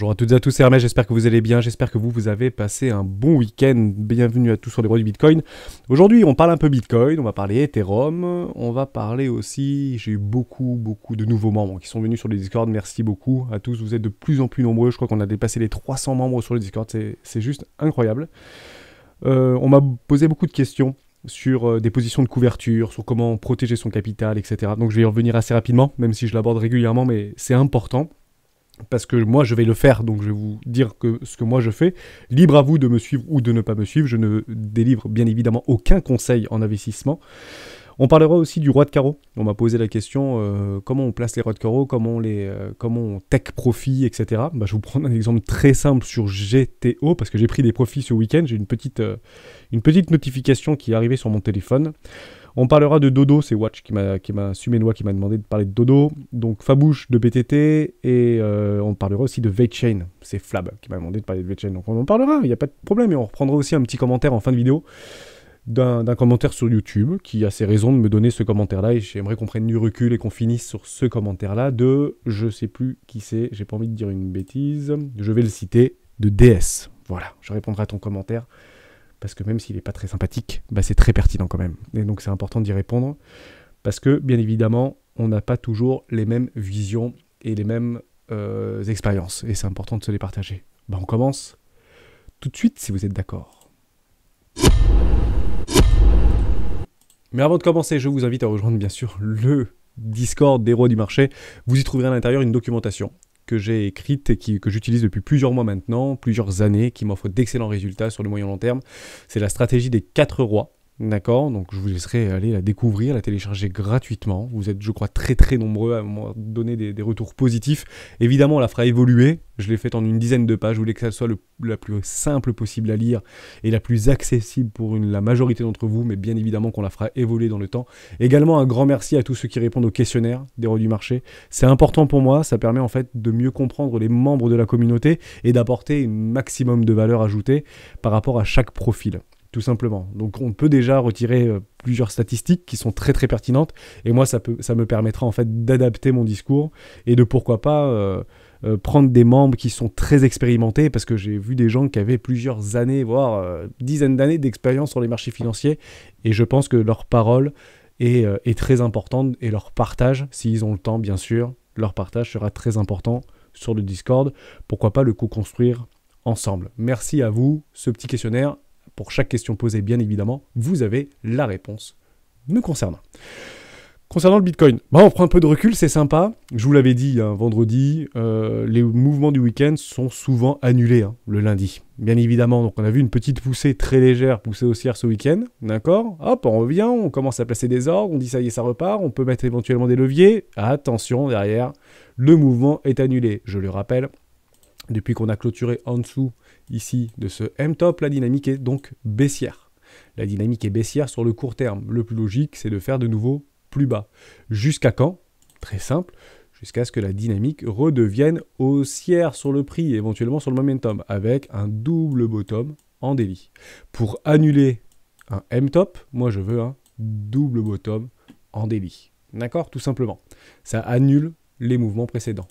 Bonjour à toutes et à tous, c'est Hermès, j'espère que vous allez bien, j'espère que vous, vous avez passé un bon week-end. Bienvenue à tous sur les droits du Bitcoin. Aujourd'hui, on parle un peu Bitcoin, on va parler Ethereum, on va parler aussi, j'ai eu beaucoup, beaucoup de nouveaux membres qui sont venus sur le Discord, merci beaucoup à tous, vous êtes de plus en plus nombreux, je crois qu'on a dépassé les 300 membres sur le Discord, c'est juste incroyable. Euh, on m'a posé beaucoup de questions sur euh, des positions de couverture, sur comment protéger son capital, etc. Donc je vais y revenir assez rapidement, même si je l'aborde régulièrement, mais c'est important parce que moi je vais le faire, donc je vais vous dire ce que moi je fais. Libre à vous de me suivre ou de ne pas me suivre. Je ne délivre bien évidemment aucun conseil en investissement. On parlera aussi du roi de carreau. On m'a posé la question euh, comment on place les rois de carreau, comment on les, euh, comment on tech profit, etc. Bah, je vais vous prendre un exemple très simple sur GTO parce que j'ai pris des profits ce week-end. J'ai une petite, euh, une petite notification qui est arrivée sur mon téléphone. On parlera de Dodo, c'est Watch qui m'a, qui m'a suménois qui m'a demandé de parler de Dodo. Donc Fabouche de BTT et euh, on parlera aussi de VeChain. C'est Flab qui m'a demandé de parler de VeChain. Donc on en parlera, il n'y a pas de problème. Et on reprendra aussi un petit commentaire en fin de vidéo d'un, d'un commentaire sur YouTube qui a ses raisons de me donner ce commentaire-là. Et j'aimerais qu'on prenne du recul et qu'on finisse sur ce commentaire-là de je sais plus qui c'est, j'ai pas envie de dire une bêtise. Je vais le citer de DS. Voilà, je répondrai à ton commentaire parce que même s'il n'est pas très sympathique, bah, c'est très pertinent quand même. Et donc c'est important d'y répondre, parce que bien évidemment, on n'a pas toujours les mêmes visions et les mêmes euh, expériences, et c'est important de se les partager. Bah, on commence tout de suite si vous êtes d'accord. Mais avant de commencer, je vous invite à rejoindre bien sûr le Discord des rois du Marché. Vous y trouverez à l'intérieur une documentation que j'ai écrite et que j'utilise depuis plusieurs mois maintenant, plusieurs années, qui m'offre d'excellents résultats sur le moyen long terme. C'est la stratégie des quatre rois. D'accord Donc je vous laisserai aller la découvrir, la télécharger gratuitement. Vous êtes, je crois, très très nombreux à me donner des, retours positifs. Évidemment, on la fera évoluer. Je l'ai faite en une dizaine de pages. Je voulais que ça soit le, la plus simple possible à lire et la plus accessible pour la majorité d'entre vous, mais bien évidemment qu'on la fera évoluer dans le temps. Également, un grand merci à tous ceux qui répondent aux questionnaires des du marché. C'est important pour moi. Ça permet en fait de mieux comprendre les membres de la communauté et d'apporter un maximum de valeur ajoutée par rapport à chaque profil tout simplement. Donc on peut déjà retirer euh, plusieurs statistiques qui sont très très pertinentes et moi ça, peut, ça me permettra en fait d'adapter mon discours et de pourquoi pas euh, euh, prendre des membres qui sont très expérimentés parce que j'ai vu des gens qui avaient plusieurs années voire dizaines d'années d'expérience sur les marchés financiers et je pense que leur parole est, est très importante et leur partage, s'ils ont le temps bien sûr, leur partage sera très important sur le Discord. Pourquoi pas le co-construire ensemble. Merci à vous, ce petit questionnaire pour chaque question posée, bien évidemment, vous avez la réponse me concernant. Concernant le Bitcoin, on prend un peu de recul, c'est sympa. Je vous l'avais dit, hein, vendredi, euh, les mouvements du week-end sont souvent annulés hein, le lundi. Bien évidemment, donc on a vu une petite poussée très légère, poussée haussière ce week-end, d'accord Hop, on revient, on commence à placer des ordres, on dit ça y est, ça repart, on peut mettre éventuellement des leviers. Attention, derrière, le mouvement est annulé. Je le rappelle, depuis qu'on a clôturé en dessous ici de ce M-top, la dynamique est donc baissière. La dynamique est baissière sur le court terme. Le plus logique, c'est de faire de nouveau plus bas. Jusqu'à quand Très simple jusqu'à ce que la dynamique redevienne haussière sur le prix, éventuellement sur le momentum, avec un double bottom en délit. Pour annuler un M-top, moi je veux un double bottom en délit. D'accord Tout simplement. Ça annule les mouvements précédents.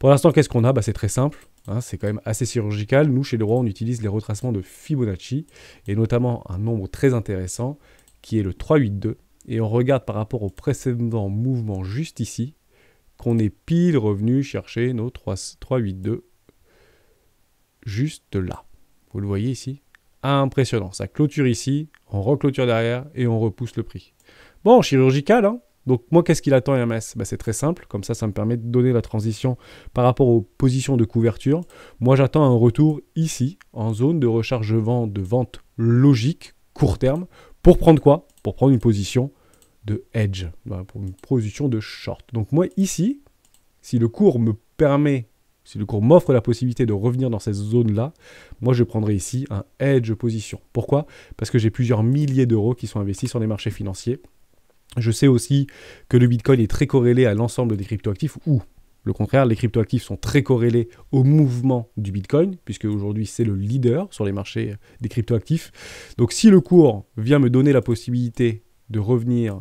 Pour l'instant, qu'est-ce qu'on a bah, C'est très simple. Hein, c'est quand même assez chirurgical. Nous, chez Leroy, on utilise les retracements de Fibonacci, et notamment un nombre très intéressant qui est le 382. Et on regarde par rapport au précédent mouvement juste ici, qu'on est pile revenu chercher nos 382 juste là. Vous le voyez ici Impressionnant. Ça clôture ici, on reclôture derrière et on repousse le prix. Bon, chirurgical, hein donc moi, qu'est-ce qu'il attend MS bah, C'est très simple, comme ça, ça me permet de donner la transition par rapport aux positions de couverture. Moi, j'attends un retour ici, en zone de recharge vent de vente logique, court terme, pour prendre quoi Pour prendre une position de hedge, bah, pour une position de short. Donc moi, ici, si le cours me permet, si le cours m'offre la possibilité de revenir dans cette zone-là, moi, je prendrai ici un hedge position. Pourquoi Parce que j'ai plusieurs milliers d'euros qui sont investis sur les marchés financiers je sais aussi que le Bitcoin est très corrélé à l'ensemble des cryptoactifs ou le contraire, les cryptoactifs sont très corrélés au mouvement du Bitcoin, puisque aujourd'hui c'est le leader sur les marchés euh, des cryptoactifs. Donc si le cours vient me donner la possibilité de revenir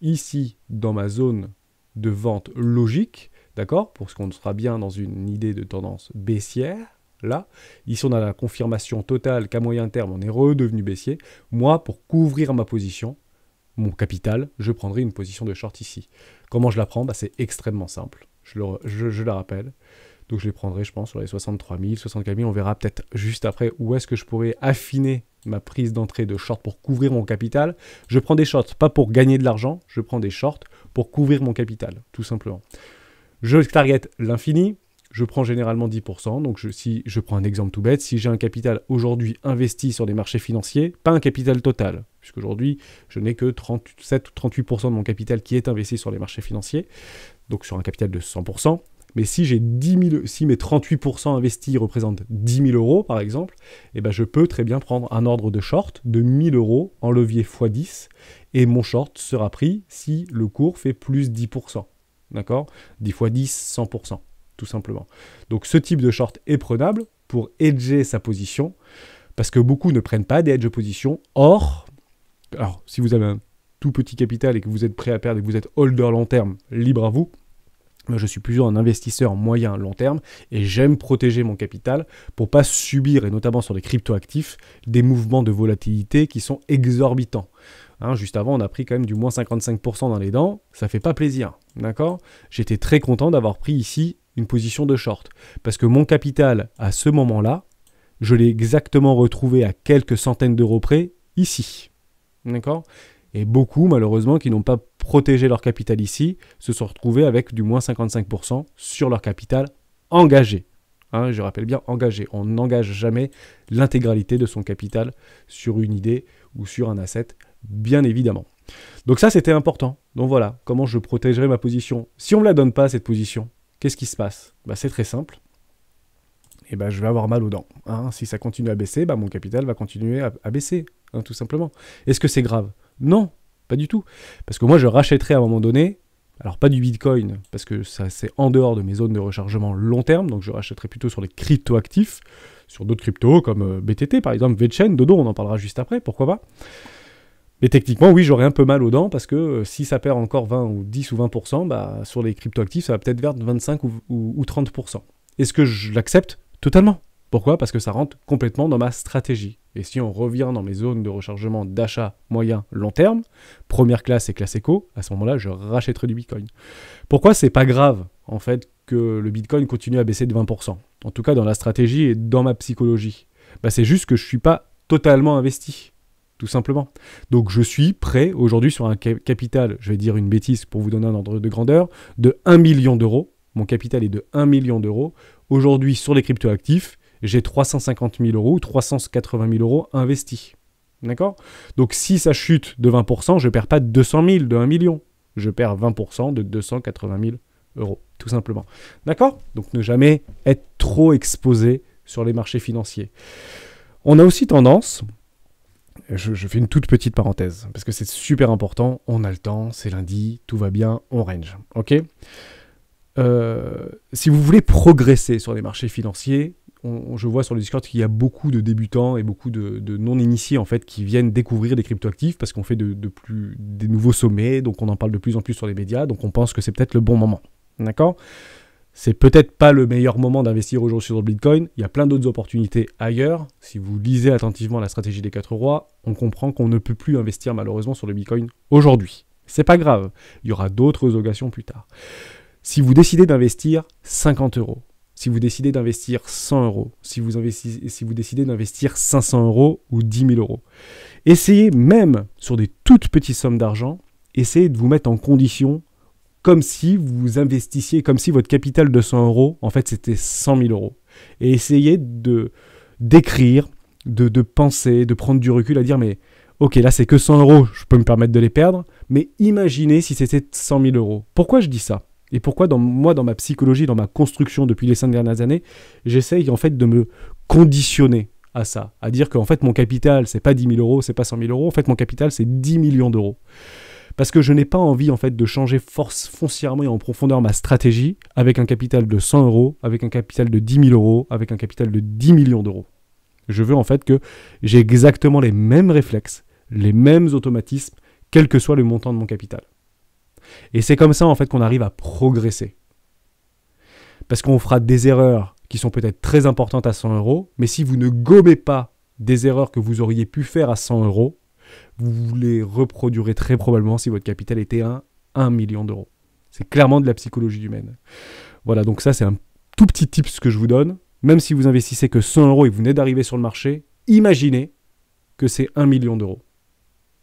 ici dans ma zone de vente logique, d'accord, pour ce qu'on sera bien dans une idée de tendance baissière, là, ici on a la confirmation totale qu'à moyen terme on est redevenu baissier, moi pour couvrir ma position, mon capital, je prendrai une position de short ici. Comment je la prends bah, C'est extrêmement simple. Je, le, je, la rappelle. Donc je les prendrai, je pense, sur les 63 000, 64 000. On verra peut-être juste après où est-ce que je pourrais affiner ma prise d'entrée de short pour couvrir mon capital. Je prends des shorts, pas pour gagner de l'argent, je prends des shorts pour couvrir mon capital, tout simplement. Je target l'infini, je prends généralement 10%. Donc, je, si je prends un exemple tout bête, si j'ai un capital aujourd'hui investi sur des marchés financiers, pas un capital total, puisqu'aujourd'hui, je n'ai que 37 ou 38% de mon capital qui est investi sur les marchés financiers, donc sur un capital de 100%. Mais si, 10 000, si mes 38% investis représentent 10 000 euros, par exemple, eh ben je peux très bien prendre un ordre de short de 1 000 euros en levier x10, et mon short sera pris si le cours fait plus 10%. D'accord 10 x 10, 100%, tout simplement. Donc ce type de short est prenable pour hedger sa position, parce que beaucoup ne prennent pas des hedge position. Or, alors, si vous avez un tout petit capital et que vous êtes prêt à perdre et que vous êtes holder long terme, libre à vous. Je suis plutôt un investisseur moyen long terme et j'aime protéger mon capital pour pas subir, et notamment sur les cryptoactifs, des mouvements de volatilité qui sont exorbitants. Hein, juste avant, on a pris quand même du moins 55% dans les dents, ça fait pas plaisir, d'accord J'étais très content d'avoir pris ici une position de short parce que mon capital à ce moment-là, je l'ai exactement retrouvé à quelques centaines d'euros près ici. D'accord Et beaucoup, malheureusement, qui n'ont pas protégé leur capital ici, se sont retrouvés avec du moins 55% sur leur capital engagé. Hein, je rappelle bien engagé. On n'engage jamais l'intégralité de son capital sur une idée ou sur un asset, bien évidemment. Donc ça, c'était important. Donc voilà, comment je protégerai ma position Si on ne me la donne pas, cette position, qu'est-ce qui se passe bah, C'est très simple. Et eh ben, bah, je vais avoir mal aux dents. Hein, si ça continue à baisser, bah, mon capital va continuer à baisser. Hein, tout simplement. Est-ce que c'est grave Non, pas du tout. Parce que moi, je rachèterai à un moment donné, alors pas du Bitcoin, parce que ça c'est en dehors de mes zones de rechargement long terme, donc je rachèterai plutôt sur les crypto-actifs, sur d'autres cryptos comme euh, BTT par exemple, VeChain, Dodo, on en parlera juste après, pourquoi pas. Mais techniquement, oui, j'aurais un peu mal aux dents parce que euh, si ça perd encore 20 ou 10 ou 20%, bah, sur les crypto-actifs, ça va peut-être vers 25 ou 30%. Est-ce que je l'accepte Totalement. Pourquoi Parce que ça rentre complètement dans ma stratégie. Et si on revient dans mes zones de rechargement d'achat moyen long terme, première classe et classe éco, à ce moment-là, je rachèterai du Bitcoin. Pourquoi c'est pas grave en fait que le Bitcoin continue à baisser de 20% En tout cas dans la stratégie et dans ma psychologie. Bah, c'est juste que je ne suis pas totalement investi tout simplement. Donc je suis prêt aujourd'hui sur un capital, je vais dire une bêtise pour vous donner un ordre de grandeur, de 1 million d'euros. Mon capital est de 1 million d'euros. Aujourd'hui sur les cryptoactifs, j'ai 350 000 euros ou 380 000 euros investis. D'accord Donc si ça chute de 20%, je ne perds pas 200 000 de 1 million. Je perds 20% de 280 000 euros, tout simplement. D'accord Donc ne jamais être trop exposé sur les marchés financiers. On a aussi tendance, je, fais une toute petite parenthèse, parce que c'est super important, on a le temps, c'est lundi, tout va bien, on range. Ok euh, si vous voulez progresser sur les marchés financiers, je vois sur le Discord qu'il y a beaucoup de débutants et beaucoup de, non-initiés en fait qui viennent découvrir crypto cryptoactifs parce qu'on fait de, plus, des nouveaux sommets, donc on en parle de plus en plus sur les médias, donc on pense que c'est peut-être le bon moment. D'accord C'est peut-être pas le meilleur moment d'investir aujourd'hui sur le Bitcoin, il y a plein d'autres opportunités ailleurs. Si vous lisez attentivement la stratégie des quatre rois, on comprend qu'on ne peut plus investir malheureusement sur le Bitcoin aujourd'hui. C'est pas grave, il y aura d'autres occasions plus tard. Si vous décidez d'investir 50 euros, si vous décidez d'investir 100 euros, si vous, si vous décidez d'investir 500 euros ou 10 000 euros. Essayez même sur des toutes petites sommes d'argent, essayez de vous mettre en condition comme si vous investissiez, comme si votre capital de 100 euros, en fait, c'était 100 000 euros. Et essayez de d'écrire, de, de penser, de prendre du recul à dire mais ok là c'est que 100 euros, je peux me permettre de les perdre, mais imaginez si c'était 100 000 euros. Pourquoi je dis ça et pourquoi dans, moi, dans ma psychologie, dans ma construction depuis les cinq dernières années, j'essaye en fait de me conditionner à ça, à dire qu'en fait mon capital, c'est pas 10 000 euros, c'est pas 100 000 euros, en fait mon capital, c'est 10 millions d'euros. Parce que je n'ai pas envie en fait de changer force foncièrement et en profondeur ma stratégie avec un capital de 100 euros, avec un capital de 10 000 euros, avec un capital de 10 millions d'euros. Je veux en fait que j'ai exactement les mêmes réflexes, les mêmes automatismes, quel que soit le montant de mon capital. Et c'est comme ça, en fait, qu'on arrive à progresser. Parce qu'on fera des erreurs qui sont peut-être très importantes à 100 euros, mais si vous ne gommez pas des erreurs que vous auriez pu faire à 100 euros, vous les reproduirez très probablement si votre capital était à 1 million d'euros. C'est clairement de la psychologie humaine. Voilà, donc ça, c'est un tout petit ce que je vous donne. Même si vous investissez que 100 euros et vous venez d'arriver sur le marché, imaginez que c'est 1 million d'euros.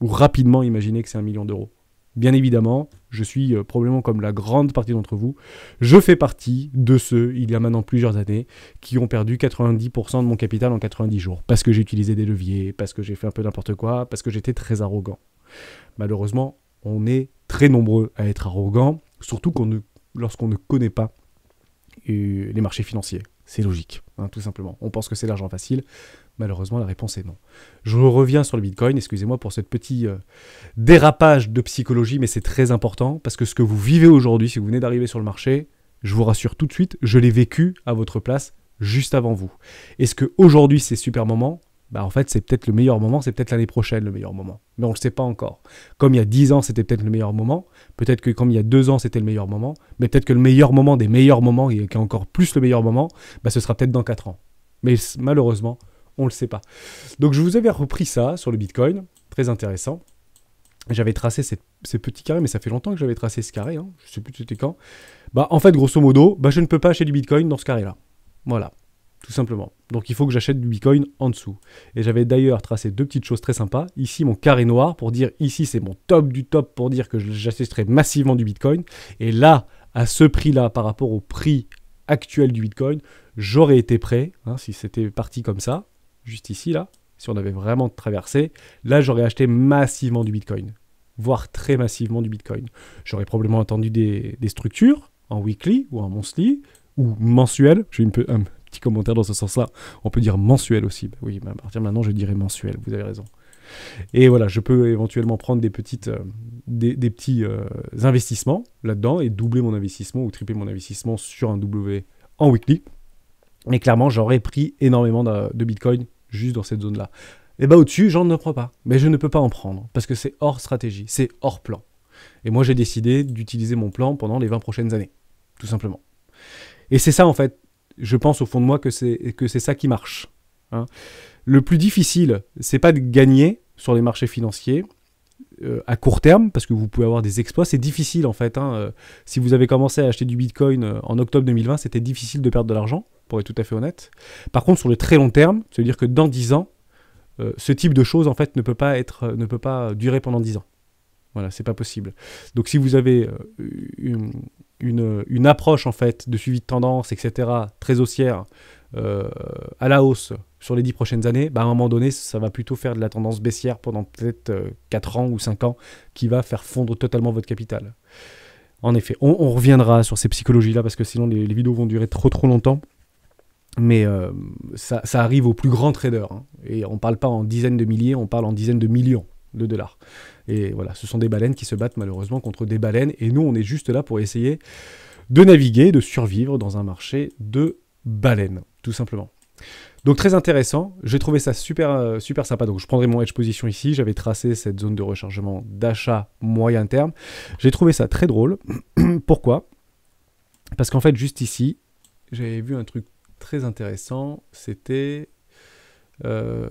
Ou rapidement imaginez que c'est 1 million d'euros. Bien évidemment, je suis euh, probablement comme la grande partie d'entre vous, je fais partie de ceux, il y a maintenant plusieurs années, qui ont perdu 90% de mon capital en 90 jours, parce que j'ai utilisé des leviers, parce que j'ai fait un peu n'importe quoi, parce que j'étais très arrogant. Malheureusement, on est très nombreux à être arrogant, surtout lorsqu'on ne connaît pas euh, les marchés financiers. C'est logique, hein, tout simplement. On pense que c'est l'argent facile, Malheureusement, la réponse est non. Je reviens sur le Bitcoin, excusez-moi pour ce petit euh, dérapage de psychologie, mais c'est très important parce que ce que vous vivez aujourd'hui, si vous venez d'arriver sur le marché, je vous rassure tout de suite, je l'ai vécu à votre place juste avant vous. Est-ce qu'aujourd'hui, c'est super moment bah en fait, c'est peut-être le meilleur moment, c'est peut-être l'année prochaine le meilleur moment. Mais on ne le sait pas encore. Comme il y a 10 ans, c'était peut-être le meilleur moment. Peut-être que comme il y a 2 ans, c'était le meilleur moment. Mais peut-être que le meilleur moment des meilleurs moments, et qui est encore plus le meilleur moment, bah, ce sera peut-être dans 4 ans. Mais malheureusement, on le sait pas. Donc je vous avais repris ça sur le Bitcoin, très intéressant. J'avais tracé ces petits carrés, mais ça fait longtemps que j'avais tracé ce carré, Je hein. je sais plus c'était quand. Bah en fait, grosso modo, bah, je ne peux pas acheter du Bitcoin dans ce carré-là. Voilà, tout simplement. Donc il faut que j'achète du Bitcoin en dessous. Et j'avais d'ailleurs tracé deux petites choses très sympas. Ici mon carré noir pour dire ici c'est mon top du top pour dire que j'achèterai massivement du Bitcoin. Et là, à ce prix-là, par rapport au prix actuel du Bitcoin, j'aurais été prêt, hein, si c'était parti comme ça, juste ici, là, si on avait vraiment traversé, là, j'aurais acheté massivement du Bitcoin, voire très massivement du Bitcoin. J'aurais probablement attendu des, des, structures en weekly ou en monthly ou mensuel. J'ai un, un petit commentaire dans ce sens-là. On peut dire mensuel aussi. Bah oui, bah, à partir de maintenant, je dirais mensuel. Vous avez raison. Et voilà, je peux éventuellement prendre des, petites, euh, des, petits euh, investissements là-dedans et doubler mon investissement ou tripler mon investissement sur un W en weekly. Mais clairement, j'aurais pris énormément de Bitcoin juste dans cette zone-là. Et eh bah ben, au-dessus, j'en ne prends pas. Mais je ne peux pas en prendre, parce que c'est hors stratégie, c'est hors plan. Et moi, j'ai décidé d'utiliser mon plan pendant les 20 prochaines années, tout simplement. Et c'est ça, en fait, je pense au fond de moi que c'est, que c'est ça qui marche. Hein. Le plus difficile, c'est pas de gagner sur les marchés financiers, euh, à court terme, parce que vous pouvez avoir des exploits. C'est difficile en fait. Hein. Euh, si vous avez commencé à acheter du Bitcoin euh, en octobre 2020, c'était difficile de perdre de l'argent pour être tout à fait honnête. Par contre, sur le très long terme, cest à dire que dans 10 ans, euh, ce type de choses, en fait, ne peut pas, être, euh, ne peut pas durer pendant 10 ans. Voilà, c'est pas possible. Donc, si vous avez euh, une, approche, en fait, de suivi de tendance, etc., très haussière, à la hausse sur les 10 prochaines années, bah, à un moment donné, ça va plutôt faire de la tendance baissière pendant peut-être 4 ans ou 5 ans, qui va faire fondre totalement votre capital. En effet, on, reviendra sur ces psychologies-là, parce que sinon, les, les vidéos vont durer trop trop longtemps. Mais euh, ça, arrive aux plus grands traders. Hein. Et on ne parle pas en dizaines de milliers, on parle en dizaines de millions de dollars. Et voilà, ce sont des baleines qui se battent malheureusement contre des baleines. Et nous, on est juste là pour essayer de naviguer, de survivre dans un marché de baleines, tout simplement. Donc très intéressant, j'ai trouvé ça super, euh, super sympa. Donc je prendrai mon edge position ici, j'avais tracé cette zone de rechargement d'achat moyen terme. J'ai trouvé ça très drôle. Pourquoi Parce qu'en fait, juste ici, j'avais vu un truc très intéressant. C'était, je euh,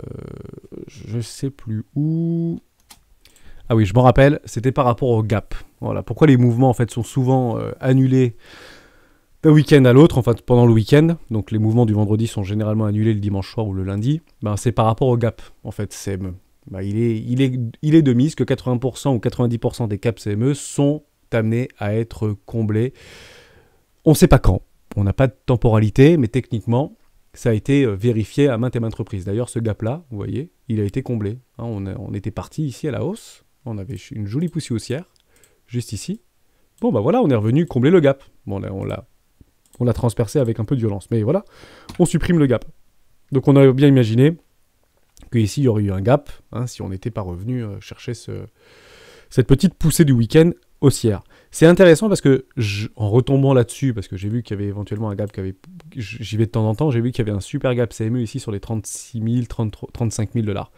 je sais plus où. Ah oui, je m'en rappelle, c'était par rapport au gap. Voilà, pourquoi les mouvements en fait sont souvent euh, annulés d'un week-end à l'autre, enfin pendant le week-end. Donc les mouvements du vendredi sont généralement annulés le dimanche soir ou le lundi. Ben, c'est par rapport au gap en fait. C'est ben, il, est, il, est, il est de mise que 80% ou 90% des caps CME sont amenés à être comblés. On ne sait pas quand, on n'a pas de temporalité, mais techniquement, ça a été euh, vérifié à maintes et maintes reprises. D'ailleurs, ce gap-là, vous voyez, il a été comblé. Hein. on, était parti ici à la hausse, on avait une jolie poussée haussière, juste ici. Bon, bah voilà, on est revenu combler le gap. Bon, on l'a on l'a transpercé avec un peu de violence. Mais voilà, on supprime le gap. Donc on aurait bien imaginé qu'ici, il y aurait eu un gap, hein, si on n'était pas revenu euh, chercher ce, cette petite poussée du week-end haussière. C'est intéressant parce que, en retombant là-dessus, parce que j'ai vu qu'il y avait éventuellement un gap qui avait. J'y vais de temps en temps, j'ai vu qu'il y avait un super gap CME ici sur les 36 000, 35 000 dollars.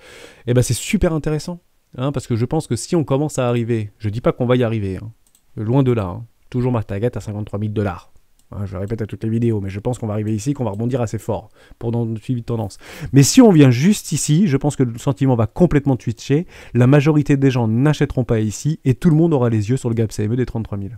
Et eh ben c'est super intéressant, hein, parce que je pense que si on commence à arriver, je dis pas qu'on va y arriver, hein, loin de là, hein, toujours ma target à 53 000 dollars. Hein, je répète à toutes les vidéos, mais je pense qu'on va arriver ici, qu'on va rebondir assez fort pour notre suivi de tendance. Mais si on vient juste ici, je pense que le sentiment va complètement twitcher. La majorité des gens n'achèteront pas ici et tout le monde aura les yeux sur le gap CME des 33 000.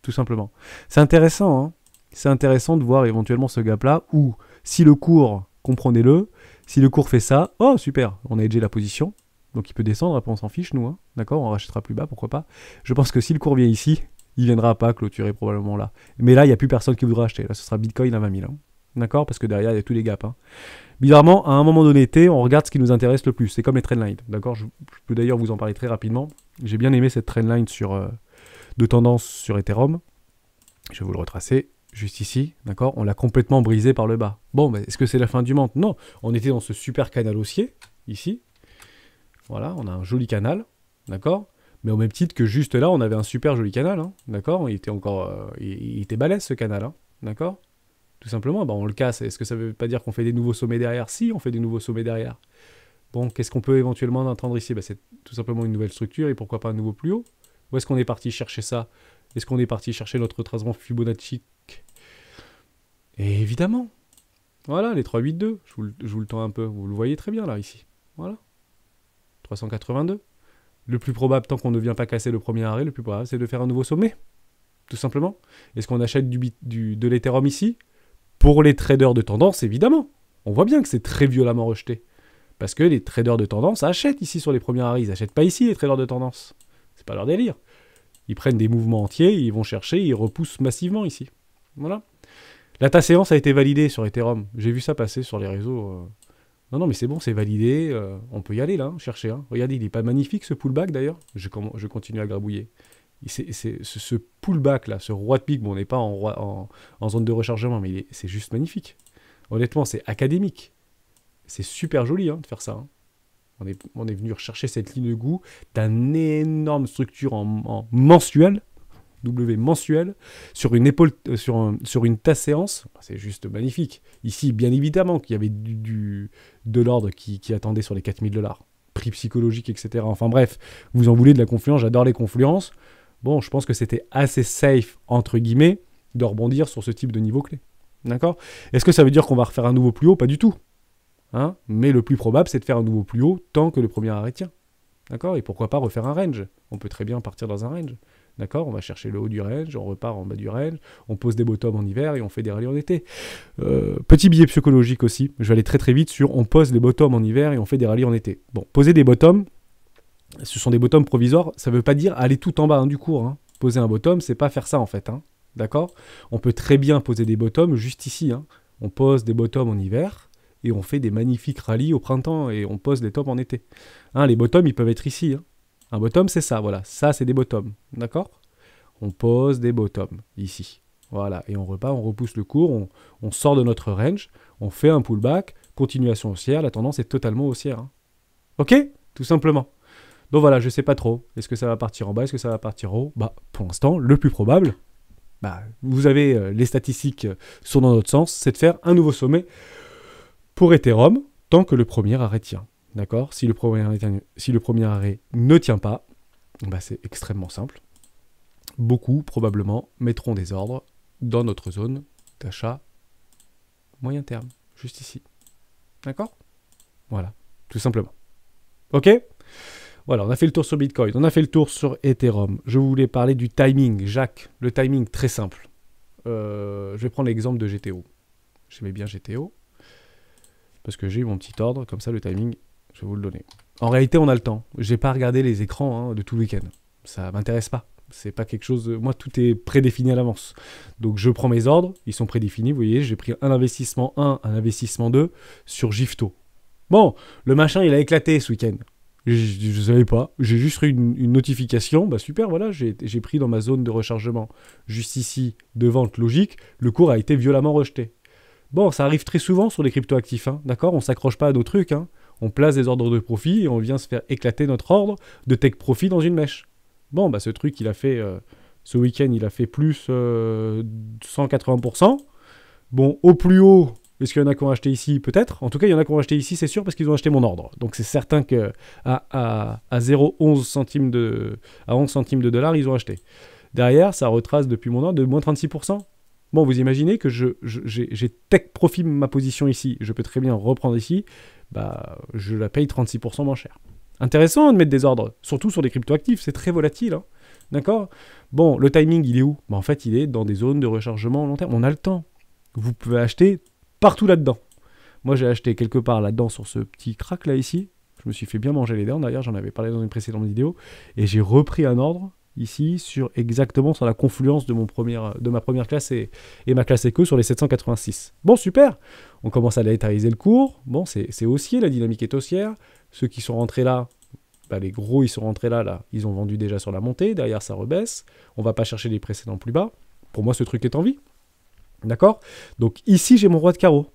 Tout simplement. C'est intéressant, hein C'est intéressant de voir éventuellement ce gap-là où, si le cours, comprenez-le, si le cours fait ça, oh super, on a edgé la position, donc il peut descendre, après on s'en fiche, nous. Hein. D'accord On rachètera plus bas, pourquoi pas. Je pense que si le cours vient ici, il viendra pas clôturer probablement là. Mais là, il n'y a plus personne qui voudra acheter. Là, ce sera Bitcoin à 20 000. Hein. D'accord Parce que derrière, il y a tous les gaps. Hein. Bizarrement, à un moment donné, on regarde ce qui nous intéresse le plus. C'est comme les trendlines. D'accord je, peux d'ailleurs vous en parler très rapidement. J'ai bien aimé cette trendline sur, euh, de tendance sur Ethereum. Je vais vous le retracer juste ici, d'accord On l'a complètement brisé par le bas. Bon, mais est-ce que c'est la fin du monde Non, on était dans ce super canal haussier, ici. Voilà, on a un joli canal, d'accord mais au même titre que juste là, on avait un super joli canal, hein, d'accord Il était encore, euh, il, était balèze ce canal, hein, d'accord Tout simplement, bah, on le casse. Est-ce que ça veut pas dire qu'on fait des nouveaux sommets derrière Si, on fait des nouveaux sommets derrière. Bon, qu'est-ce qu'on peut éventuellement entendre ici bah, C'est tout simplement une nouvelle structure et pourquoi pas un nouveau plus haut Où est-ce qu'on est parti chercher ça Est-ce qu'on est parti chercher notre tracement Fibonacci Évidemment. Voilà, les 382. Je vous, je vous le tends un peu. Vous le voyez très bien là, ici. Voilà. 382. Le plus probable, tant qu'on ne vient pas casser le premier arrêt, le plus probable, c'est de faire un nouveau sommet. Tout simplement. Est-ce qu'on achète du, du de l'Ethereum ici Pour les traders de tendance, évidemment. On voit bien que c'est très violemment rejeté. Parce que les traders de tendance achètent ici sur les premiers arrêts. Ils n'achètent pas ici, les traders de tendance. C'est pas leur délire. Ils prennent des mouvements entiers, ils vont chercher, ils repoussent massivement ici. Voilà. La ta séance a été validée sur Ethereum. J'ai vu ça passer sur les réseaux. Euh, non, non, mais c'est bon, c'est validé, euh, on peut y aller là, chercher. Hein. Regardez, il n'est pas magnifique ce pullback d'ailleurs je, je, continue à grabouiller. C'est, ce pullback là, ce roi de pique, bon, on n'est pas en, en, zone de rechargement, mais c'est juste magnifique. Honnêtement, c'est académique. C'est super joli hein, de faire ça. Hein. On, est, on est venu rechercher cette ligne de goût une énorme structure en, en mensuel W mensuel sur une épaule, euh, sur, sur une tasse séance. C'est juste magnifique. Ici, bien évidemment, qu'il y avait du, de l'ordre qui, attendait sur les 4000 dollars. Prix psychologique, etc. Enfin bref, vous en voulez de la confluence, j'adore les confluences. Bon, je pense que c'était assez safe, entre guillemets, de rebondir sur ce type de niveau clé. D'accord Est-ce que ça veut dire qu'on va refaire un nouveau plus haut Pas du tout. Hein Mais le plus probable, c'est de faire un nouveau plus haut tant que le premier arrêt tient. D'accord Et pourquoi pas refaire un range On peut très bien partir dans un range. D'accord On va chercher le haut du range, on repart en bas du range, on pose des bottoms en hiver et on fait des rallyes en été. Euh, petit billet psychologique aussi, je vais aller très très vite sur on pose des bottoms en hiver et on fait des rallyes en été. Bon, poser des bottoms, ce sont des bottoms provisoires, ça ne veut pas dire aller tout en bas hein, du cours. Hein. Poser un bottom, c'est pas faire ça en fait. Hein. D'accord On peut très bien poser des bottoms juste ici. On pose des bottoms en hiver, et on fait des magnifiques rallyes au printemps et on pose des tops en été. les bottoms, ils peuvent être ici. Un bottom, c'est ça, voilà. Ça, c'est des bottoms, d'accord On pose des bottoms, ici. Voilà, et on repart, on repousse le cours, on, sort de notre range, on fait un pullback, continuation haussière, la tendance est totalement haussière. Hein. Ok Tout simplement. Donc voilà, je sais pas trop. Est-ce que ça va partir en bas Est-ce que ça va partir en haut Bah, pour l'instant, le plus probable, bah, vous avez euh, les statistiques euh, sont dans notre sens, c'est de faire un nouveau sommet pour Ethereum tant que le premier arrêt D'accord si, le premier arrêt ne tient pas, bah c'est extrêmement simple. Beaucoup, probablement, mettront des ordres dans notre zone d'achat moyen terme, juste ici. D'accord Voilà, tout simplement. OK voilà, on a fait le tour sur Bitcoin, on a fait le tour sur Ethereum. Je voulais parler du timing, Jacques. Le timing, très simple. Euh, je vais prendre l'exemple de GTO. J'aimais bien GTO. Parce que j'ai eu mon petit ordre, comme ça le timing je vais vous le donner. En réalité, on a le temps. J'ai pas regardé les écrans hein, de tout le week-end. Ça m'intéresse pas. C'est pas quelque chose. De... Moi, tout est prédéfini à l'avance. Donc, je prends mes ordres. Ils sont prédéfinis. Vous voyez, j'ai pris un investissement 1, un investissement 2 sur Gifto. Bon, le machin, il a éclaté ce week-end. Je, ne savais pas. J'ai juste eu une, notification. Bah super, voilà, j'ai pris dans ma zone de rechargement, juste ici, de vente logique. Le cours a été violemment rejeté. Bon, ça arrive très souvent sur les cryptoactifs, hein, d'accord On s'accroche pas à nos trucs. Hein. On place des ordres de profit et on vient se faire éclater notre ordre de tech profit dans une mèche. Bon, bah ce truc, il a fait, euh, ce week-end, il a fait plus 180%. Euh, bon, au plus haut, est-ce qu'il y en a qui ont acheté ici Peut-être. En tout cas, il y en a qui ont acheté ici, c'est sûr, parce qu'ils ont acheté mon ordre. Donc c'est certain que à, 0,11 centimes de, à 11 centimes de dollars, ils ont acheté. Derrière, ça retrace depuis mon ordre de moins 36%. Bon, vous imaginez que j'ai je, tech profit ma position ici. Je peux très bien reprendre ici bah, je la paye 36% moins cher. Intéressant de mettre des ordres, surtout sur des cryptoactifs, c'est très volatile. Hein. D'accord Bon, le timing, il est où bah, En fait, il est dans des zones de rechargement long terme. On a le temps. Vous pouvez acheter partout là-dedans. Moi, j'ai acheté quelque part là-dedans sur ce petit crack là ici. Je me suis fait bien manger les dents. D'ailleurs, j'en avais parlé dans une précédente vidéo. Et j'ai repris un ordre ici sur exactement sur la confluence de, mon première, de ma première classe et, ma classe éco sur les 786. Bon, super On commence à létariser le cours. Bon, c'est haussier, la dynamique est haussière. Ceux qui sont rentrés là, bah, les gros, ils sont rentrés là, là. Ils ont vendu déjà sur la montée. Derrière, ça rebaisse. On va pas chercher les précédents plus bas. Pour moi, ce truc est en vie. D'accord Donc ici, j'ai mon roi de carreau.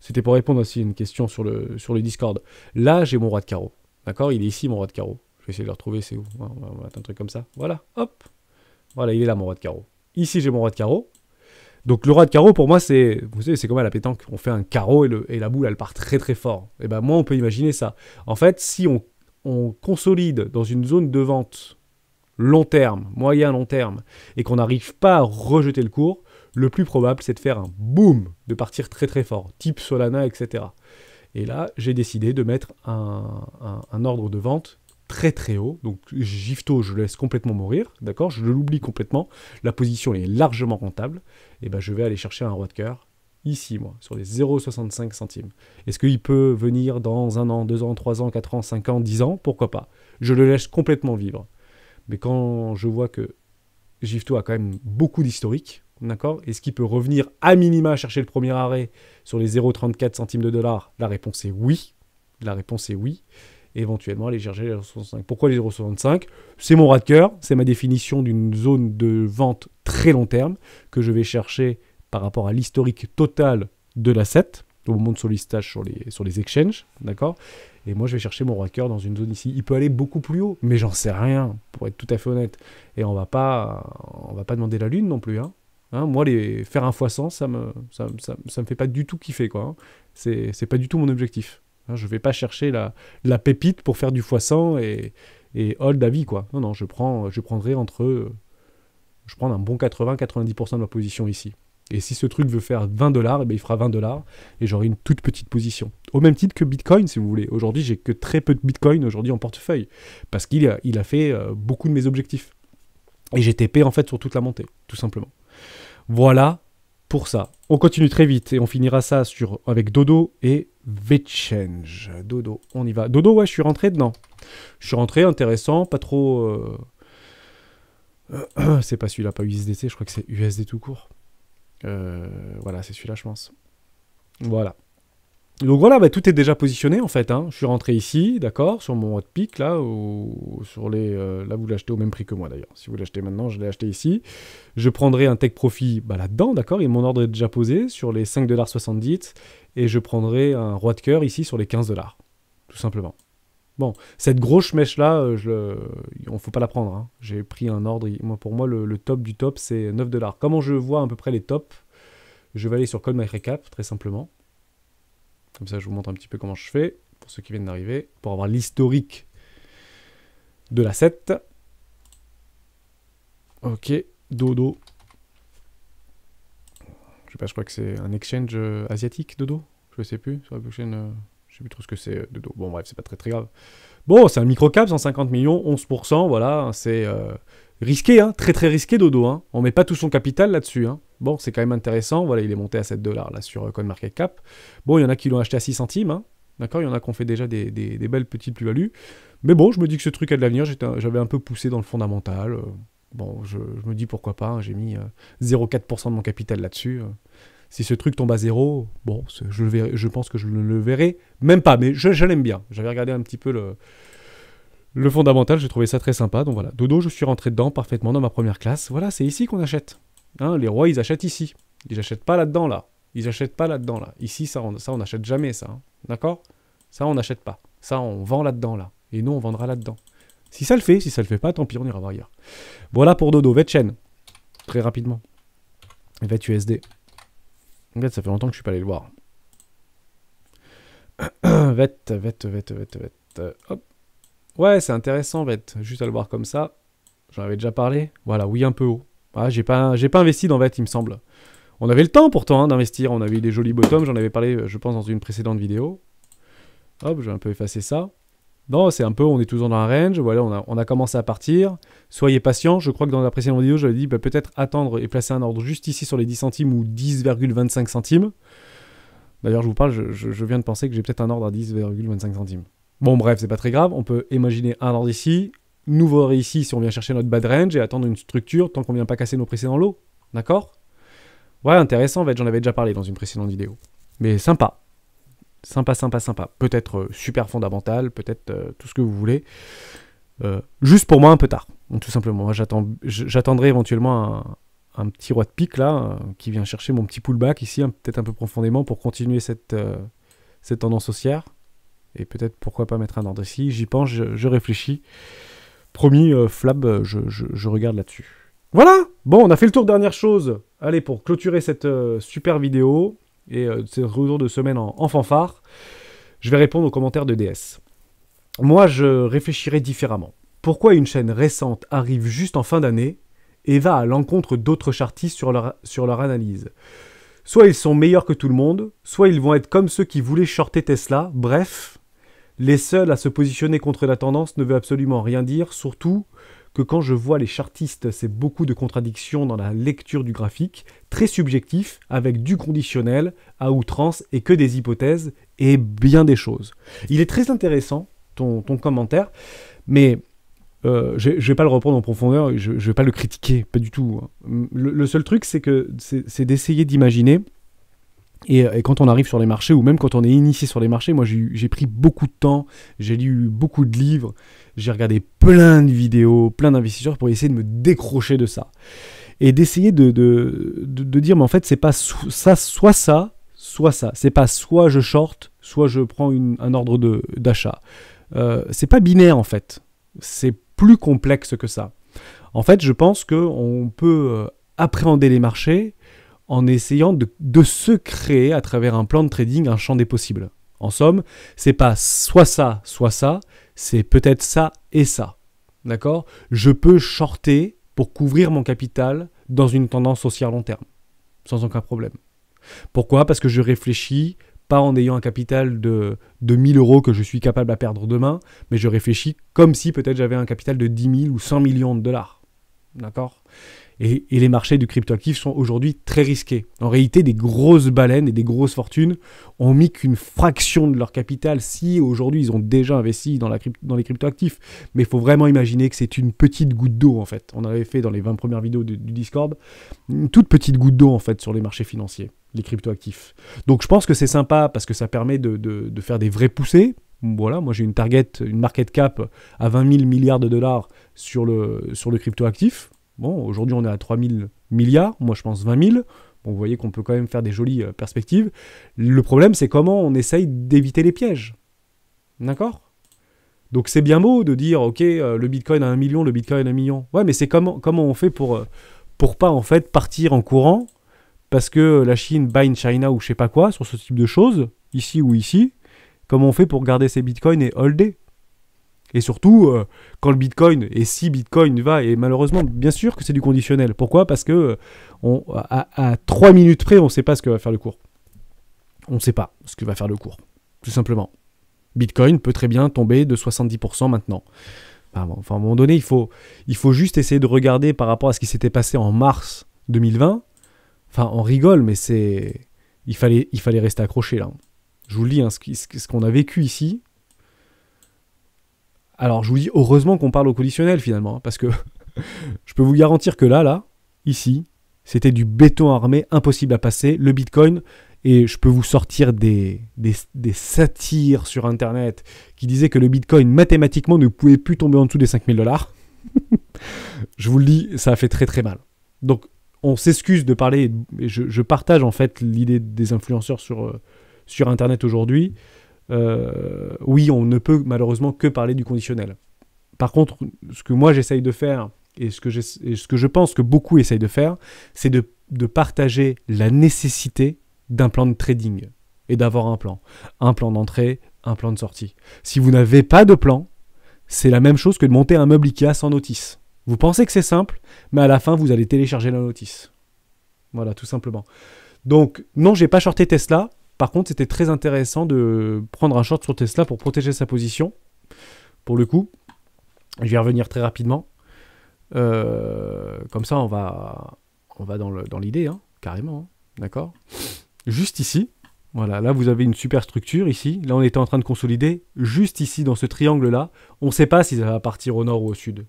C'était pour répondre aussi à une question sur le, sur le Discord. Là, j'ai mon roi de carreau. D'accord Il est ici, mon roi de carreau. Je vais essayer de le retrouver, c'est où On va, mettre un truc comme ça. Voilà, hop Voilà, il est là, mon roi de carreau. Ici, j'ai mon roi de carreau. Donc le roi de carreau, pour moi, c'est, vous savez, c'est comme à la pétanque. On fait un carreau et, la boule, elle part très très fort. Et eh ben moi, on peut imaginer ça. En fait, si on, consolide dans une zone de vente long terme, moyen long terme, et qu'on n'arrive pas à rejeter le cours, le plus probable, c'est de faire un boom, de partir très très fort, type Solana, etc. Et là, j'ai décidé de mettre un ordre de vente très très haut. Donc Gifto, je le laisse complètement mourir, d'accord Je l'oublie complètement. La position est largement rentable. Et eh ben je vais aller chercher un roi de cœur ici, moi, sur les 0,65 centimes. Est-ce qu'il peut venir dans un an, deux ans, trois ans, quatre ans, cinq ans, dix ans Pourquoi pas Je le laisse complètement vivre. Mais quand je vois que Gifto a quand même beaucoup d'historique, d'accord Est-ce qu'il peut revenir à minima chercher le premier arrêt sur les 0,34 centimes de dollars La réponse est oui. La réponse est oui éventuellement aller chercher les 0,65. Pourquoi les 0,65 C'est mon rat de cœur, c'est ma définition d'une zone de vente très long terme que je vais chercher par rapport à l'historique total de l'asset au moment de son sur les, sur les exchanges, d'accord Et moi, je vais chercher mon cœur dans une zone ici. Il peut aller beaucoup plus haut, mais j'en sais rien, pour être tout à fait honnête. Et on va pas, on va pas demander la lune non plus, hein. Hein, moi, les, faire un fois 100, ça me, ça, ça, ça, me fait pas du tout kiffer, quoi. n'est hein. C'est pas du tout mon objectif. Hein, je ne vais pas chercher la, la, pépite pour faire du foisson et, et hold à vie, quoi. Non, non, je, prends, je prendrai entre... Je prends un bon 80-90% de ma position ici. Et si ce truc veut faire 20 dollars, eh ben, il fera 20 dollars et j'aurai une toute petite position. Au même titre que Bitcoin, si vous voulez. Aujourd'hui, j'ai que très peu de Bitcoin aujourd'hui en portefeuille parce qu'il a, il a fait euh, beaucoup de mes objectifs. Et TP en fait sur toute la montée, tout simplement. Voilà pour ça. On continue très vite et on finira ça sur, avec Dodo et VeChange. Dodo, on y va. Dodo, ouais, je suis rentré dedans. Je suis rentré, intéressant, pas trop... Euh, c'est pas celui-là, pas usdc je crois que c'est USD tout court. Euh, voilà, c'est celui-là, je pense. Voilà. Donc voilà, bah, tout est déjà positionné en fait. Hein. Je suis rentré ici, d'accord, sur mon de pick là, ou sur les, euh, là vous l'achetez au même prix que moi d'ailleurs. Si vous l'achetez maintenant, je l'ai acheté ici. Je prendrai un Tech profit bah, là-dedans, d'accord, et mon ordre est déjà posé sur les 5,70$ et je prendrai un roi de cœur ici sur les 15$, tout simplement. Bon, cette grosse mèche là, euh, je, on faut pas la prendre. Hein. J'ai pris un ordre. Moi, pour moi, le, top du top, c'est 9$. Comment je vois à peu près les tops, je vais aller sur Call My Recap, très simplement. Comme ça, je vous montre un petit peu comment je fais, pour ceux qui viennent d'arriver, pour avoir l'historique de la l'asset. Ok, Dodo. Je sais pas, je crois que c'est un exchange euh, asiatique, Dodo. Je sais plus, sur la blockchain, euh, je sais plus trop ce que c'est, euh, Dodo. Bon, bref, c'est pas très très grave. Bon, c'est un microcap, 150 millions, 11%, voilà, c'est Risqué, hein, très très risqué Dodo. Hein. On met pas tout son capital là-dessus. Hein. Bon, c'est quand même intéressant. Voilà, il est monté à 7 dollars là sur euh, Cap. Bon, il y en a qui l'ont acheté à 6 centimes. Hein. D'accord, il y en a qui ont fait déjà des, des, belles petites plus-values. Mais bon, je me dis que ce truc a de l'avenir. J'avais un peu poussé dans le fondamental. Euh. Bon, je, me dis pourquoi pas. Hein, j'ai mis 0,4% euh, de mon capital là-dessus. Si ce truc tombe à zéro, bon, je, le je pense que je ne le verrai même pas. Mais je, je l'aime bien. J'avais regardé un petit peu le, le fondamental, j'ai trouvé ça très sympa. Donc voilà, Dodo, je suis rentré dedans parfaitement dans ma première classe. Voilà, c'est ici qu'on achète. Hein, les rois, ils achètent ici. Ils achètent pas là-dedans, là. Ils achètent pas là-dedans, là. Ici, ça, on, ça, on n'achète jamais, ça. Hein. D'accord Ça, on n'achète pas. Ça, on vend là-dedans, là. Et nous, on vendra là-dedans. Si ça le fait, si ça le fait pas, tant pis, on ira voir ailleurs. Voilà pour Dodo. chaîne. Très rapidement. Vet USD. En fait, ça fait longtemps que je suis pas allé le voir. vet, vet, vet, vet, Hop. Ouais, c'est intéressant en fait, juste à le voir comme ça. J'en avais déjà parlé. Voilà, oui, un peu haut. Ah, j'ai pas, j'ai pas investi dans VET, il me semble. On avait le temps pourtant hein, d'investir. On avait eu des jolis bottoms. J'en avais parlé, je pense, dans une précédente vidéo. Hop, j'ai un peu effacer ça. Non, c'est un peu, on est toujours dans un range. Voilà, on a, commencé à partir. Soyez patient. Je crois que dans la précédente vidéo, j'avais dit bah, peut-être attendre et placer un ordre juste ici sur les 10 centimes ou 10,25 centimes. D'ailleurs, je vous parle, je viens de penser que j'ai peut-être un ordre à 10,25 centimes. Bon, bref, c'est pas très grave. On peut imaginer un ordre ici, nouveau ordre ici si on vient chercher notre bad range et attendre une structure tant qu'on vient pas casser nos précédents lots. D'accord Ouais, intéressant, en fait, j'en avais déjà parlé dans une précédente vidéo. Mais sympa. Sympa, sympa, sympa. Peut-être euh, super fondamental, peut-être euh, tout ce que vous voulez. Euh, juste pour moi, un peu tard. tout simplement. j'attendrai éventuellement un, petit roi de pique là, qui vient chercher mon petit pullback ici, hein, peut-être un peu profondément, pour continuer cette, cette tendance haussière. Et peut-être pourquoi pas mettre un ordre ici. J'y pense, je, réfléchis. Promis, euh, Flab, euh, je, regarde là-dessus. Voilà Bon, on a fait le tour dernière chose. Allez, pour clôturer cette euh, super vidéo et ce retour de semaine en, en, fanfare, je vais répondre aux commentaires de DS. Moi, je réfléchirai différemment. Pourquoi une chaîne récente arrive juste en fin d'année et va à l'encontre d'autres chartistes sur leur, sur leur analyse Soit ils sont meilleurs que tout le monde, soit ils vont être comme ceux qui voulaient shorter Tesla, bref, les seuls à se positionner contre la tendance ne veut absolument rien dire, surtout que quand je vois les chartistes, c'est beaucoup de contradictions dans la lecture du graphique, très subjectif, avec du conditionnel, à outrance et que des hypothèses et bien des choses. Il est très intéressant, ton, ton commentaire, mais euh, je ne vais pas le reprendre en profondeur, je ne vais pas le critiquer, pas du tout. Hein. Le, seul truc, c'est que c'est d'essayer d'imaginer euh, et, quand on arrive sur les marchés, ou même quand on est initié sur les marchés, moi j'ai pris beaucoup de temps, j'ai lu beaucoup de livres, j'ai regardé plein de vidéos, plein d'investisseurs pour essayer de me décrocher de ça. Et d'essayer de, de, de, dire, mais en fait, c'est pas ça, soit ça, soit ça. C'est pas soit je short, soit je prends un ordre d'achat. Euh, c'est pas binaire en fait. C'est plus complexe que ça. En fait, je pense qu'on peut euh, appréhender les marchés en essayant de, se créer à travers un plan de trading un champ des possibles. En somme, c'est pas soit ça, soit ça, c'est peut-être ça et ça. D'accord Je peux shorter pour couvrir mon capital dans une tendance haussière long terme, sans aucun problème. Pourquoi Parce que je réfléchis pas en ayant un capital de, de 1000 euros que je suis capable de perdre demain, mais je réfléchis comme si peut-être j'avais un capital de 10 000 ou 100 millions de dollars. D'accord et, les marchés du cryptoactif sont aujourd'hui très risqués. En réalité, des grosses baleines et des grosses fortunes ont mis qu'une fraction de leur capital si aujourd'hui ils ont déjà investi dans, la dans les cryptoactifs. Mais il faut vraiment imaginer que c'est une petite goutte d'eau en fait. On avait fait dans les 20 premières vidéos du Discord une toute petite goutte d'eau en fait sur les marchés financiers, les cryptoactifs. Donc je pense que c'est sympa parce que ça permet de, faire des vraies poussées voilà, moi j'ai une target, une market cap à 20 000 milliards de dollars sur le, sur le crypto actif. Bon, aujourd'hui on est à 3000 milliards, moi je pense 20 000. Bon, vous voyez qu'on peut quand même faire des jolies euh, perspectives. Le problème, c'est comment on essaye d'éviter les pièges. D'accord donc c'est bien beau de dire, ok, euh, le Bitcoin a un million, le Bitcoin a un million. Ouais, mais c'est comment, comment on fait pour, euh, pour pas en fait partir en courant parce que la Chine buy in China ou je sais pas quoi sur ce type de choses, ici ou ici. Comment on fait pour garder ses Bitcoins et holder et surtout, euh, quand le Bitcoin, et si Bitcoin va, et malheureusement, bien sûr que c'est du conditionnel. Pourquoi Parce que euh, on, à, 3 minutes près, on ne sait pas ce que va faire le cours. On ne sait pas ce que va faire le cours, tout simplement. Bitcoin peut très bien tomber de 70% maintenant. Enfin, à un moment donné, il faut, il faut juste essayer de regarder par rapport à ce qui s'était passé en mars 2020. Enfin, on rigole, mais c'est... Il fallait, il fallait rester accroché là. Je vous le dis, hein, ce qu'on a vécu ici, alors je vous dis heureusement qu'on parle au conditionnel finalement, hein, parce que je peux vous garantir que là, là, ici, c'était du béton armé, impossible à passer, le Bitcoin, et je peux vous sortir des, des, satires sur Internet qui disaient que le Bitcoin mathématiquement ne pouvait plus tomber en dessous des 5000 dollars. je vous le dis, ça a fait très très mal. Donc on s'excuse de parler, je, je, partage en fait l'idée des influenceurs sur, euh, sur Internet aujourd'hui. Euh, oui, on ne peut malheureusement que parler du conditionnel. Par contre, ce que moi j'essaye de faire, et ce, que je pense que beaucoup essayent de faire, c'est de, partager la nécessité d'un plan de trading et d'avoir un plan. Un plan d'entrée, un plan de sortie. Si vous n'avez pas de plan, c'est la même chose que de monter un meuble Ikea sans notice. Vous pensez que c'est simple, mais à la fin, vous allez télécharger la notice. Voilà, tout simplement. Donc, non, j'ai pas shorté Tesla. Par contre, c'était très intéressant de prendre un short sur Tesla pour protéger sa position. Pour le coup, je vais revenir très rapidement. Euh, comme ça, on va, on va dans l'idée, hein, carrément. Hein, d'accord Juste ici, voilà, là vous avez une super structure ici. Là, on était en train de consolider juste ici, dans ce triangle-là. On ne sait pas si ça va partir au nord ou au sud.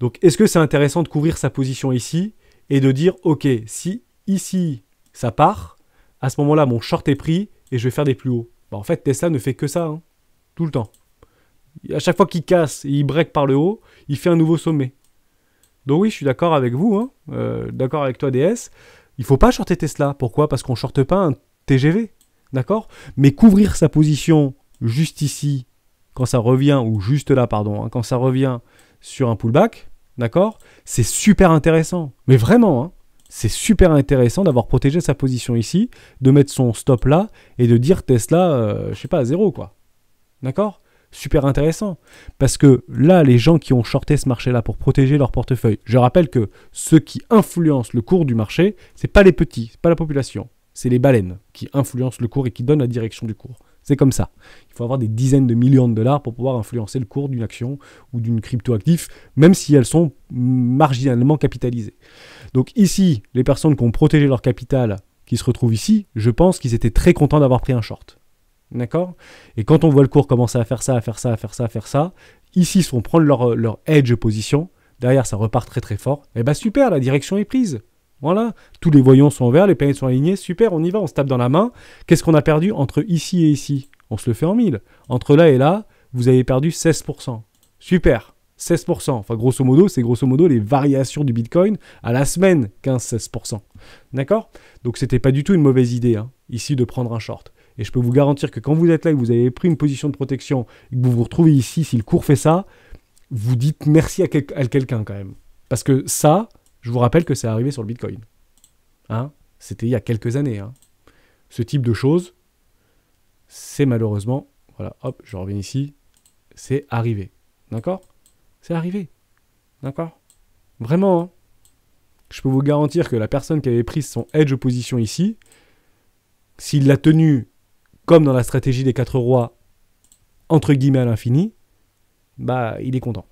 Donc, est-ce que c'est intéressant de couvrir sa position ici et de dire, ok, si ici ça part, à ce moment-là, mon short est pris et je vais faire des plus hauts. Bah, en fait, Tesla ne fait que ça, hein, tout le temps. À chaque fois qu'il casse et il break par le haut, il fait un nouveau sommet. Donc oui, je suis d'accord avec vous, hein, euh, d'accord avec toi DS. Il faut pas shorter Tesla. Pourquoi Parce qu'on shorte pas un TGV, d'accord Mais couvrir sa position juste ici, quand ça revient, ou juste là, pardon, hein, quand ça revient sur un pullback, d'accord C'est super intéressant. Mais vraiment, hein c'est super intéressant d'avoir protégé sa position ici, de mettre son stop là et de dire Tesla, euh, je sais pas, à zéro quoi. D'accord Super intéressant. Parce que là, les gens qui ont shorté ce marché-là pour protéger leur portefeuille, je rappelle que ceux qui influencent le cours du marché, ce n'est pas les petits, n'est pas la population, c'est les baleines qui influencent le cours et qui donnent la direction du cours. C'est comme ça. Il faut avoir des dizaines de millions de dollars pour pouvoir influencer le cours d'une action ou d'une crypto-actif, même si elles sont marginalement capitalisées. Donc ici, les personnes qui ont protégé leur capital, qui se retrouvent ici, je pense qu'ils étaient très contents d'avoir pris un short. D'accord Et quand on voit le cours commencer à faire ça, à faire ça, à faire ça, à faire ça, ici, ils vont prendre leur, leur edge position, derrière ça repart très très fort, et eh bien super, la direction est prise. Voilà, tous les voyants sont verts, les planètes sont alignées, super, on y va, on se tape dans la main. Qu'est-ce qu'on a perdu entre ici et ici On se le fait en mille. Entre là et là, vous avez perdu 16%. Super, 16%. Enfin, grosso modo, c'est grosso modo les variations du Bitcoin à la semaine, 15-16%. D'accord Donc, ce c'était pas du tout une mauvaise idée, hein, ici, de prendre un short. Et je peux vous garantir que quand vous êtes là et que vous avez pris une position de protection que vous vous retrouvez ici, si le cours fait ça, vous dites merci à quelqu'un quand même. Parce que ça, je vous rappelle que c'est arrivé sur le Bitcoin. Hein C'était il y a quelques années. Hein. Ce type de choses, c'est malheureusement, voilà, hop, je reviens ici, c'est arrivé. D'accord C'est arrivé. D'accord Vraiment, hein. je peux vous garantir que la personne qui avait pris son edge position ici, s'il l'a tenu comme dans la stratégie des quatre rois, entre guillemets à l'infini, bah il est content.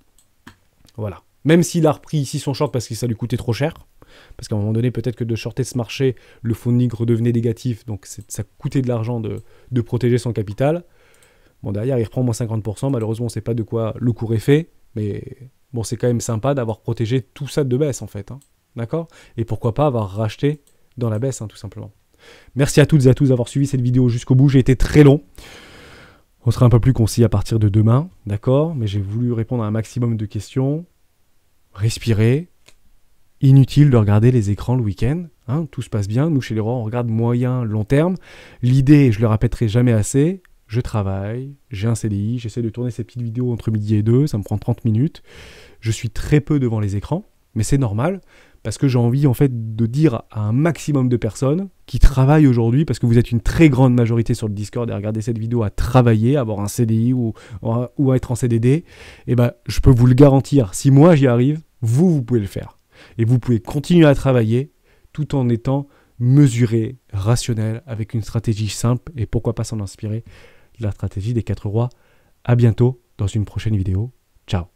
Voilà. Même s'il a repris ici son short parce que ça lui coûtait trop cher. Parce qu'à un moment donné, peut-être que de shorter ce marché, le funding redevenait négatif. Donc ça coûtait de l'argent de, protéger son capital. Bon, derrière, il reprend moins 50%. Malheureusement, on ne sait pas de quoi le cours est fait. Mais bon, c'est quand même sympa d'avoir protégé tout ça de baisse, en fait. Hein. D'accord Et pourquoi pas avoir racheté dans la baisse, hein, tout simplement. Merci à toutes et à tous d'avoir suivi cette vidéo jusqu'au bout. J'ai été très long. On sera un peu plus concis à partir de demain, d'accord Mais j'ai voulu répondre à un maximum de questions respirer. Inutile de regarder les écrans le week-end. Hein, tout se passe bien. Nous, chez les rois, on regarde moyen, long terme. L'idée, je le répéterai jamais assez, je travaille, j'ai un CDI, j'essaie de tourner cette petite vidéo entre midi et deux, ça me prend 30 minutes. Je suis très peu devant les écrans, mais c'est normal parce que j'ai envie en fait de dire à un maximum de personnes qui travaillent aujourd'hui, parce que vous êtes une très grande majorité sur le Discord et regardez regarder cette vidéo à travailler, avoir un CDI ou, ou à être en CDD, et eh ben je peux vous le garantir, si moi j'y arrive, vous, vous pouvez le faire. Et vous pouvez continuer à travailler tout en étant mesuré, rationnel, avec une stratégie simple et pourquoi pas s'en inspirer de la stratégie des quatre rois. À bientôt dans une prochaine vidéo. Ciao